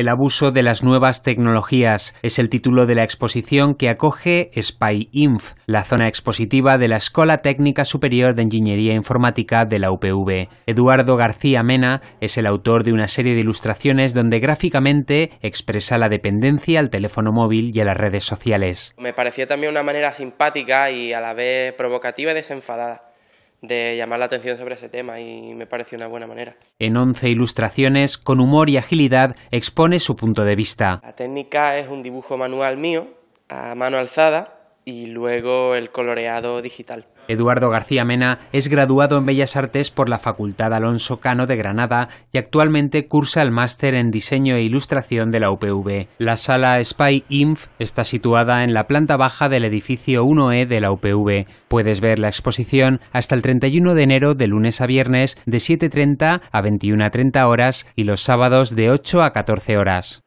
El abuso de las nuevas tecnologías es el título de la exposición que acoge SPY-INF, la zona expositiva de la Escuela Técnica Superior de Ingeniería Informática de la UPV. Eduardo García Mena es el autor de una serie de ilustraciones donde gráficamente expresa la dependencia al teléfono móvil y a las redes sociales. Me parecía también una manera simpática y a la vez provocativa y desenfadada de llamar la atención sobre ese tema y me parece una buena manera. En 11 ilustraciones, con humor y agilidad, expone su punto de vista. La técnica es un dibujo manual mío, a mano alzada, y luego el coloreado digital. Eduardo García Mena es graduado en Bellas Artes por la Facultad Alonso Cano de Granada y actualmente cursa el máster en Diseño e Ilustración de la UPV. La sala Spy Inf está situada en la planta baja del edificio 1E de la UPV. Puedes ver la exposición hasta el 31 de enero de lunes a viernes de 7.30 a 21.30 horas y los sábados de 8 a 14 horas.